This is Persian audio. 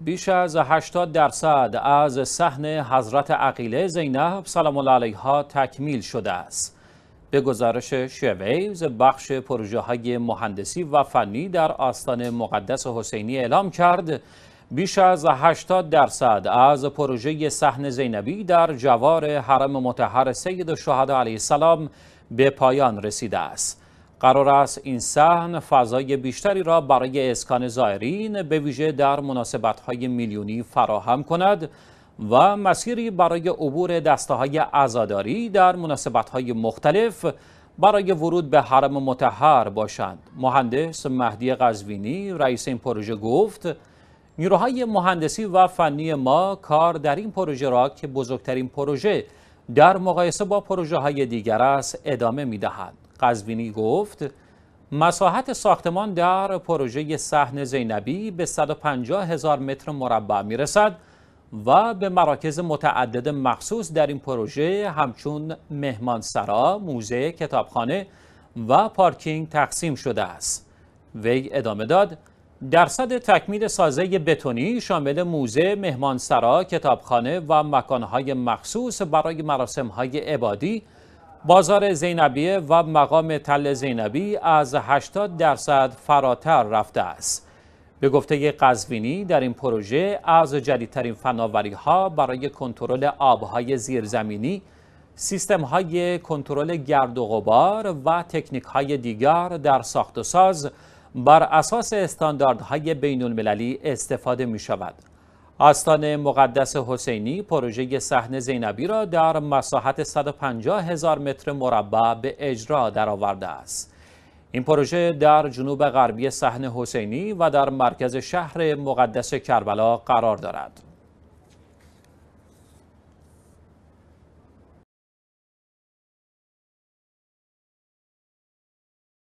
بیش از 80 درصد از صحن حضرت عقیله زینب سلام الله علیها تکمیل شده است. به گزارش شویز بخش پروژه های مهندسی و فنی در آستان مقدس حسینی اعلام کرد بیش از 80 درصد از پروژه صحن زینبی در جوار حرم متحر سید الشهدا علیه السلام به پایان رسیده است. قرار است این سحن فضای بیشتری را برای اسکان زائرین به ویژه در مناسبت‌های میلیونی فراهم کند و مسیری برای عبور دسته های عزاداری در مناسبت مختلف برای ورود به حرم متحر باشند. مهندس مهدی قزوینی رئیس این پروژه گفت نیروهای مهندسی و فنی ما کار در این پروژه را که بزرگترین پروژه در مقایسه با پروژه های دیگر است ادامه می دهند. قزوینی گفت مساحت ساختمان در پروژه صحن زینبی به 150 هزار متر مربع می رسد و به مراکز متعدد مخصوص در این پروژه همچون مهمانسرا، موزه، کتابخانه و پارکینگ تقسیم شده است. وی ادامه داد درصد تکمیل سازه بتونی شامل موزه، مهمانسرا، کتابخانه و مکانهای مخصوص برای مراسمهای عبادی بازار زینبیه و مقام تل زینبی از 80 درصد فراتر رفته است. به گفته قزوینی در این پروژه از جدیدترین فناوری ها برای کنترل آبهای زیرزمینی، سیستم های کنترل گرد و غبار و تکنیک های دیگر در ساخت و ساز بر اساس استانداردهای بین المللی استفاده می شود. آستان مقدس حسینی پروژه سحن زینبی را در مساحت 150 هزار متر مربع به اجرا درآورده است. این پروژه در جنوب غربی صحنه حسینی و در مرکز شهر مقدس کربلا قرار دارد.